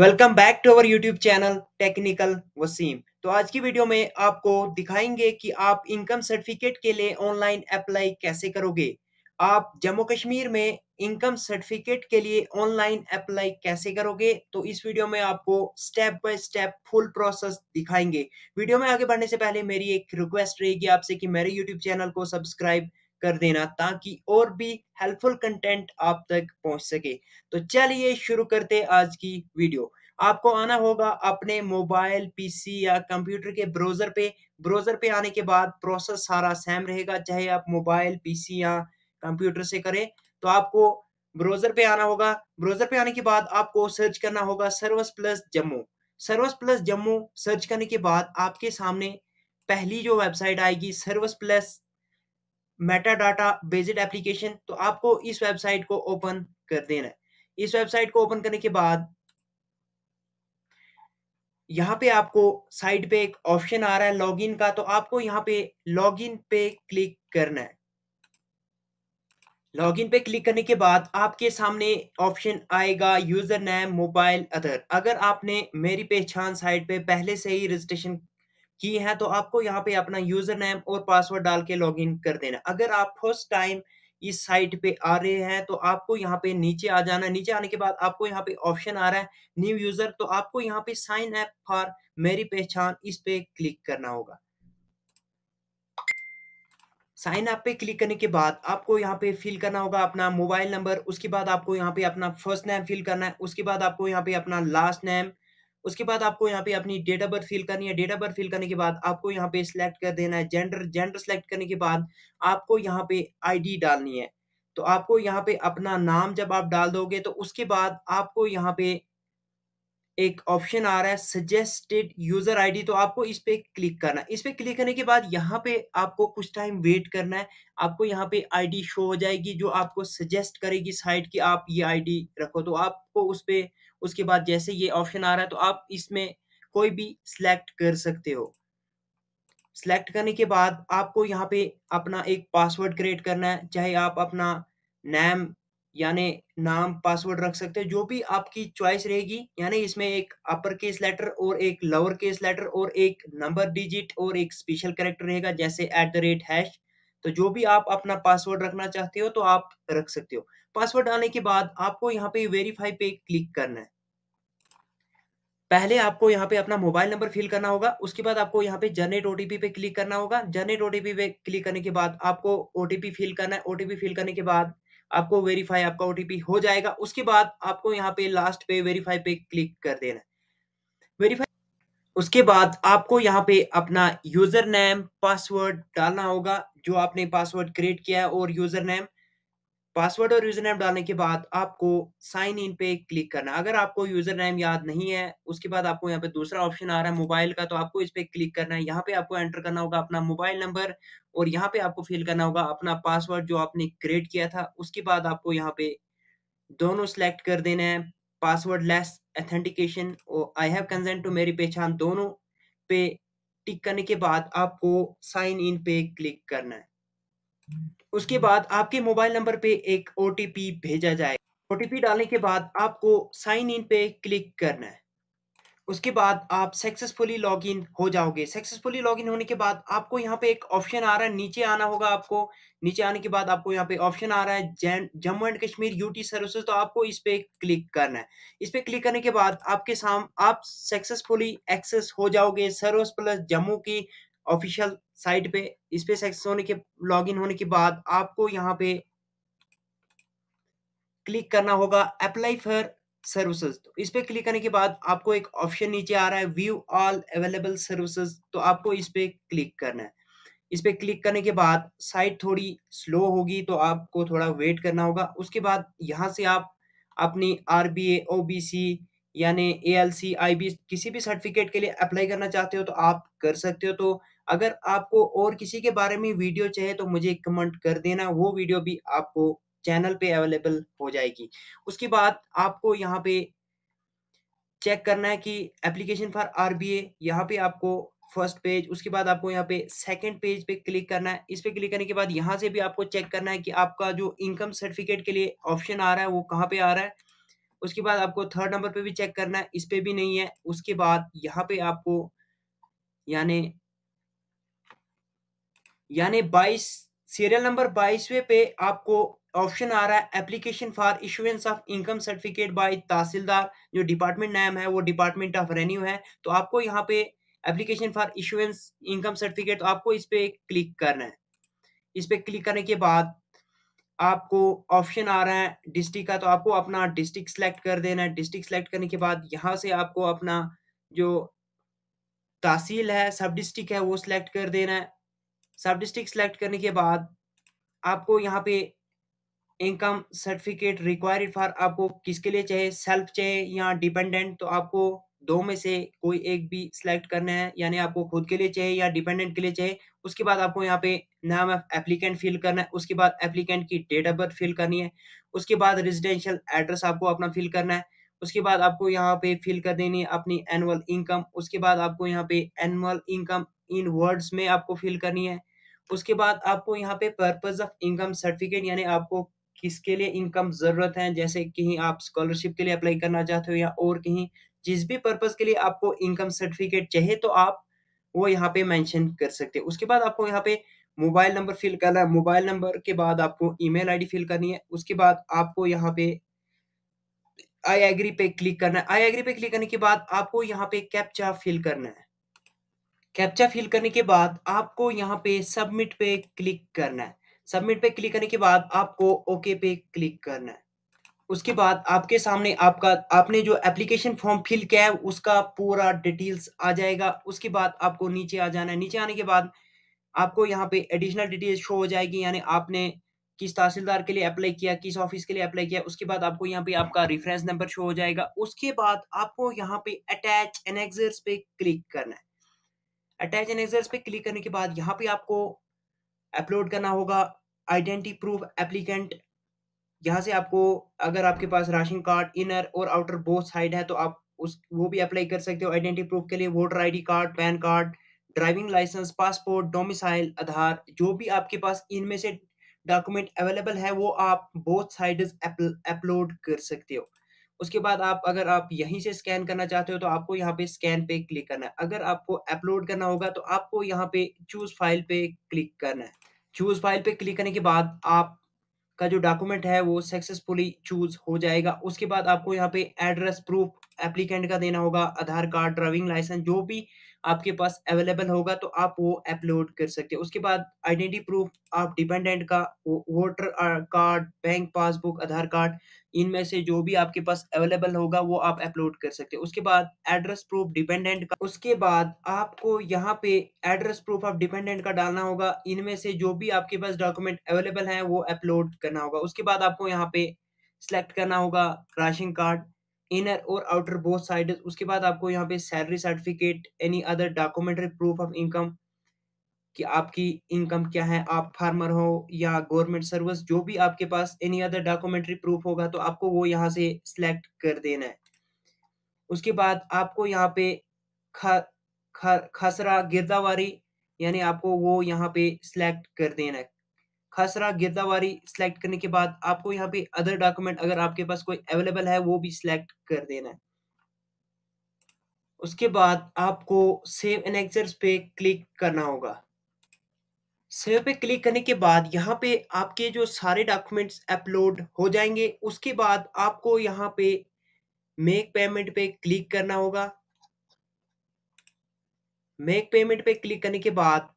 welcome back to our YouTube channel technical Wasim तो आज की वीडियो में आपको दिखाएंगे कि आप इनकम सर्टिफिकेट के लिए ऑनलाइन अप्लाई कैसे करोगे आप जम्मू कश्मीर में इनकम सर्टिफिकेट के लिए ऑनलाइन अप्लाई कैसे करोगे तो इस वीडियो में आपको step by step full process दिखाएंगे वीडियो में आगे बढ़ने से पहले मेरी एक रिक्वेस्ट रहेगी आपसे कि मेरे यूट्यूब चैनल को सब्सक्राइब कर देना ताकि और भी हेल्पफुल कंटेंट आप तक पहुंच सके तो चलिए शुरू करते आज की वीडियो आपको आना होगा अपने मोबाइल पीसी या कंप्यूटर के ब्राउज़र पे ब्राउज़र पे आने के बाद प्रोसेस सारा सेम रहेगा चाहे आप मोबाइल पीसी या कंप्यूटर से करें तो आपको ब्राउज़र पे आना होगा ब्राउज़र पे आने के बाद आपको सर्च करना होगा services plus Jammu services plus Jammu search करने के बाद आपके सामने पहली जो वेबसाइट आएगी services plus meta data based application तो आपको इस वेबसाइट को ओपन कर देना है इस वेबसाइट को ओपन करने के बाद यहाँ पे आपको साइट पे एक ऑप्शन आ रहा है लॉगिन का तो आपको यहाँ पे लॉगिन पे क्लिक करना है लॉगिन पे क्लिक करने के बाद आपके सामने ऑप्शन आएगा यूजर नेम मोबाइल अदर अगर आपने मेरी पहचान साइट पे पहले से ही रजिस्ट्रेशन की है तो आपको यहाँ पे अपना यूजर नेम और पासवर्ड डाल के लॉग इन कर देना अगर आप फर्स्ट टाइम इस साइट पे आ रहे हैं तो आपको यहाँ पे नीचे आ जाना नीचे आने के बाद आपको यहाँ पे ऑप्शन आ रहा है न्यू यूजर तो आपको यहाँ पे साइन अप फॉर मेरी पहचान इस पे क्लिक करना होगा साइन अप पे क्लिक करने के बाद आपको यहाँ पे फिल करना होगा अपना मोबाइल नंबर उसके बाद आपको यहाँ पे अपना फर्स्ट नेम फिल करना है उसके बाद आपको यहाँ पे अपना लास्ट नेम उसके बाद आपको यहाँ पे अपनी डेट ऑफ बर्थ फिल करनी है डेट ऑफ बर्थ फिल करने के बाद आपको यहाँ पे सिलेक्ट कर देना है जेंडर जेंडर सिलेक्ट करने के बाद आपको यहाँ पे आईडी डालनी है तो आपको यहाँ पे अपना नाम जब आप डाल दोगे तो उसके बाद आपको यहाँ पे एक ऑप्शन आ रहा है सजेस्टेड यूजर आईडी तो आपको इस पे क्लिक करना इस पे क्लिक करने के बाद यहाँ पे आपको कुछ टाइम वेट करना है आपको यहाँ पे आईडी शो हो जाएगी जो आपको सजेस्ट करेगी साइट की आप ये आईडी रखो तो आपको उस पे उसके बाद जैसे ये ऑप्शन आ रहा है तो आप इसमें कोई भी सिलेक्ट कर सकते हो सिलेक्ट करने के बाद आपको यहाँ पे अपना एक पासवर्ड क्रिएट करना है चाहे आप अपना नेम यानी नाम पासवर्ड रख सकते हैं जो भी आपकी चॉइस रहेगी यानी इसमें एक अपर केस लेटर और एक लोअर केस लेटर और एक नंबर डिजिट और एक स्पेशल करेक्टर रहेगा जैसे एट द रेट हैश तो जो भी आप अपना पासवर्ड रखना चाहते हो तो आप रख सकते हो पासवर्ड आने के बाद आपको यहाँ पे वेरीफाई पे क्लिक करना है पहले आपको यहाँ पे अपना मोबाइल नंबर फिल करना होगा उसके बाद आपको यहाँ पे जनरेट ओटीपी पे क्लिक करना होगा जनरेट ओटीपी पे क्लिक करने के बाद आपको ओटीपी फिल करना है ओटीपी फिल करने के बाद आपको वेरीफाई आपका ओटीपी हो जाएगा उसके बाद आपको यहाँ पे लास्ट पे वेरीफाई पे क्लिक कर देना वेरीफाई उसके बाद आपको यहाँ पे अपना यूजर नेम पासवर्ड डालना होगा जो आपने पासवर्ड क्रिएट किया है और यूजर नेम पासवर्ड और यूजर नेम डालने के बाद आपको साइन इन पे क्लिक करना अगर आपको यूजर नेम याद नहीं है उसके बाद आपको यहाँ पे दूसरा ऑप्शन आ रहा है मोबाइल का तो आपको इस पे क्लिक करना है यहाँ पे आपको एंटर करना होगा अपना मोबाइल नंबर और यहाँ पे आपको फिल करना होगा अपना पासवर्ड जो आपने क्रिएट किया था उसके बाद आपको यहाँ पे दोनों सेलेक्ट कर देना है पासवर्ड लेस एथेंटिकेशन और आई हैव कंजेंट टू मेरी पहचान दोनों पे टिक करने के बाद आपको साइन इन पे क्लिक करना है उसके बाद आपके मोबाइल नंबर पे एक ओ भेजा जाए ओ डालने के बाद आपको साइन इन पे क्लिक करना है उसके बाद आप सक्सेसफुली लॉगिन हो जाओगे सक्सेसफुली लॉगिन होने के बाद आपको यहाँ पे एक ऑप्शन आ रहा है नीचे आना होगा आपको नीचे आने के बाद आपको यहाँ पे ऑप्शन आ रहा है Jammu and Kashmir UT services तो आपको इस पे क्लिक करना है इस पे क्लिक करने के बाद आपके साम आप सक्सेसफुली एक्सेस हो जाओगे सर्विस प्लस जम्मू की ऑफिशियल साइट पे स्पेस एक्सेस होने के इन होने के बाद आपको यहाँ पे क्लिक करना होगा अप्लाई फॉर सर्विसेज तो इस पे क्लिक करने के बाद आपको एक ऑप्शन नीचे आ रहा है व्यू ऑल अवेलेबल सर्विसेज तो आपको इस पे क्लिक करना है इस पे क्लिक करने के बाद साइट थोड़ी स्लो होगी तो आपको थोड़ा वेट करना होगा उसके बाद यहाँ से आप अपनी R B A O B C यानी A L C I B किसी भी सर्टिफिकेट के लिए अप्लाई करना चाहते हो तो आप कर सकते हो तो अगर आपको और किसी के बारे में वीडियो चाहिए तो मुझे कमेंट कर देना वो वीडियो भी आपको चैनल पे अवेलेबल हो जाएगी उसके बाद आपको यहाँ पे चेक करना है कि application for R B A यहाँ पे आपको फर्स्ट पेज उसके बाद आपको यहाँ पे सेकंड पेज पे क्लिक करना है इस पे क्लिक करने के बाद यहाँ से भी आपको चेक करना है कि आपका जो इनकम सर्टिफिकेट के लिए ऑप्शन आ रहा है वो कहाँ पे आ रहा है उसके बाद आपको थर्ड नंबर पे भी चेक करना है इस पे भी नहीं है उसके बाद यहाँ पे आपको यानी यानी बाईस सीरियल नंबर बाईसवे पे आपको ऑप्शन आ रहा है application for issuance of income certificate by tehsildar जो डिपार्टमेंट नाम है वो डिपार्टमेंट ऑफ रेन्यू है तो आपको यहाँ पे application for issuance income certificate तो आपको इस पे क्लिक करना है इस पे क्लिक करने के बाद आपको ऑप्शन आ रहा है डिस्ट्रिक्ट का तो आपको अपना डिस्ट्रिक्ट सेलेक्ट कर देना है डिस्ट्रिक्ट सेलेक्ट करने के बाद यहाँ से आपको अपना जो तहसील है सब डिस्ट्रिक्ट है वो सिलेक्ट कर देना है सब डिस्ट्रिक्ट सेलेक्ट करने के बाद आपको यहाँ पे इनकम सर्टिफिकेट रिक्वायर्ड फॉर आपको किसके लिए चाहिए सेल्फ चाहिए या डिपेंडेंट तो आपको दो में से कोई एक भी सिलेक्ट करना है यानी आपको खुद के लिए चाहिए या डिपेंडेंट के लिए चाहिए उसके बाद आपको यहाँ पे नाम ऑफ एप्लीकेंट फिल करना है उसके बाद एप्लीकेंट की डेट ऑफ बर्थ फिल करनी है उसके बाद रेजिडेंशियल एड्रेस आपको अपना फिल करना है उसके बाद आपको यहाँ पे फिल कर देनी है अपनी एनुअल इनकम उसके बाद आपको यहाँ पे एनुअल इनकम इन वर्ड्स में आपको फिल करनी है उसके बाद आपको यहाँ पे पर्पज ऑफ इनकम सर्टिफिकेट यानी आपको किसके लिए इनकम जरूरत है जैसे कहीं आप स्कॉलरशिप के लिए अप्लाई करना चाहते हो या और कहीं जिस भी पर्पज के लिए आपको इनकम सर्टिफिकेट चाहिए तो आप वो यहाँ पे मेंशन कर सकते हैं उसके बाद आपको यहाँ पे मोबाइल नंबर फिल करना है मोबाइल नंबर के बाद आपको ईमेल आईडी फिल करनी है उसके बाद आपको यहाँ पे आई एग्री पे क्लिक करना है आई एग्री पे क्लिक करने के बाद आपको यहाँ पे कैप्चा फिल करना है कैप्चा फिल करने के बाद आपको यहाँ पे सबमिट पे क्लिक करना है सबमिट पे क्लिक करने के बाद आपको ओके पे क्लिक करना है उसके बाद आपके सामने आपका आपने जो एप्लीकेशन फॉर्म फिल किया है उसका पूरा डिटेल्स आ जाएगा उसके बाद आपको नीचे आ जाना है नीचे आने के बाद आपको यहाँ पे एडिशनल डिटेल्स शो हो जाएगी यानी आपने किस तहसीलदार के लिए अप्लाई किया किस ऑफिस के लिए अप्लाई किया उसके बाद आपको यहाँ पे आपका रेफरेंस नंबर शो हो जाएगा उसके बाद आपको यहाँ पे अटैच एनेक्सर्स पे क्लिक करना है अटैच एनेक्सर्स पे क्लिक करने के बाद यहाँ पे आपको अपलोड करना होगा आइडेंटिटी प्रूफ एप्लीकेंट यहाँ से आपको अगर आपके पास राशन कार्ड इनर और आउटर बोथ साइड है तो आप उस वो भी अप्लाई कर सकते हो आइडेंटिटी प्रूफ के लिए voter ID card PAN card driving licence passport domicile Aadhaar जो भी आपके पास इनमें से डॉक्यूमेंट अवेलेबल है वो आप बोथ साइड अपलोड कर सकते हो उसके बाद आप अगर आप यहीं से स्कैन करना चाहते हो तो आपको यहाँ पे स्कैन पे क्लिक करना है अगर आपको अपलोड करना होगा तो आपको यहाँ पे चूज फाइल पे क्लिक करना है चूज फाइल पे क्लिक करने के बाद आप का जो डॉक्यूमेंट है वो सक्सेसफुली चूज हो जाएगा उसके बाद आपको यहाँ पे एड्रेस प्रूफ एप्लीकेंट का देना होगा आधार कार्ड ड्राइविंग लाइसेंस जो भी आपके पास अवेलेबल होगा तो आप वो अपलोड कर सकते हैं उसके बाद आइडेंटिटी प्रूफ आप डिपेंडेंट का voter card bank passbook Aadhaar card इनमें से जो भी आपके पास अवेलेबल होगा वो आप अपलोड कर सकते हैं उसके बाद एड्रेस प्रूफ डिपेंडेंट का उसके बाद आपको यहाँ पे एड्रेस प्रूफ ऑफ डिपेंडेंट का डालना होगा इनमें से जो भी आपके पास डॉक्यूमेंट अवेलेबल है वो अपलोड करना होगा उसके बाद आपको यहाँ पे सिलेक्ट करना होगा राशन कार्ड इनर और आउटर बोथ साइड उसके बाद आपको यहाँ पे salary certificate any other documentary proof of income कि आपकी इनकम क्या है आप फार्मर हो या गवर्नमेंट सर्विस जो भी आपके पास एनी अदर डॉक्यूमेंट्री प्रूफ होगा तो आपको वो यहाँ से सिलेक्ट कर देना है उसके बाद आपको यहाँ पे खा, खा, खसरा गिरदावारी यानी आपको वो यहाँ पे सिलेक्ट कर देना है खासरा गिरदावारी सिलेक्ट करने के बाद आपको यहाँ पे अदर डॉक्यूमेंट अगर आपके पास कोई अवेलेबल है वो भी सिलेक्ट कर देना है उसके बाद आपको सेव एनेक्चर्स पे क्लिक करना होगा सेव पे क्लिक करने के बाद यहाँ पे आपके जो सारे डॉक्यूमेंट्स अपलोड हो जाएंगे उसके बाद आपको यहाँ पे मेक पेमेंट पे क्लिक करना होगा मेक पेमेंट पे क्लिक करने के बाद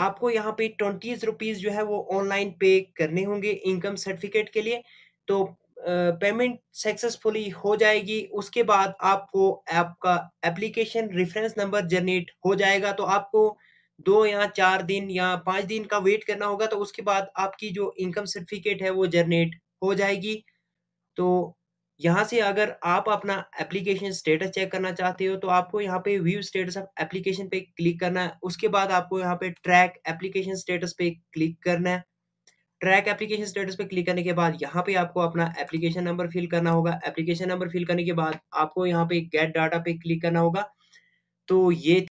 आपको यहाँ पे ट्वेंटीज रुपीज जो है वो ऑनलाइन पे करने होंगे इनकम सर्टिफिकेट के लिए तो पेमेंट सक्सेसफुली हो जाएगी उसके बाद आपको आपका एप्लीकेशन रेफरेंस नंबर जनरेट हो जाएगा तो आपको दो या चार दिन या पाँच दिन का वेट करना होगा तो उसके बाद आपकी जो इनकम सर्टिफिकेट है वो जनरेट हो जाएगी तो यहाँ से अगर आप अपना एप्लीकेशन स्टेटस चेक करना चाहते हो तो आपको यहाँ पे व्यू स्टेटस ऑफ एप्लीकेशन पे क्लिक करना है उसके बाद आपको यहाँ पे ट्रैक एप्लीकेशन स्टेटस पे क्लिक करना है ट्रैक एप्लीकेशन स्टेटस पे क्लिक करने के बाद यहाँ पे आपको अपना एप्लीकेशन नंबर फिल करना होगा एप्लीकेशन नंबर फिल करने के बाद आपको यहाँ पे गेट डाटा पे क्लिक करना होगा तो ये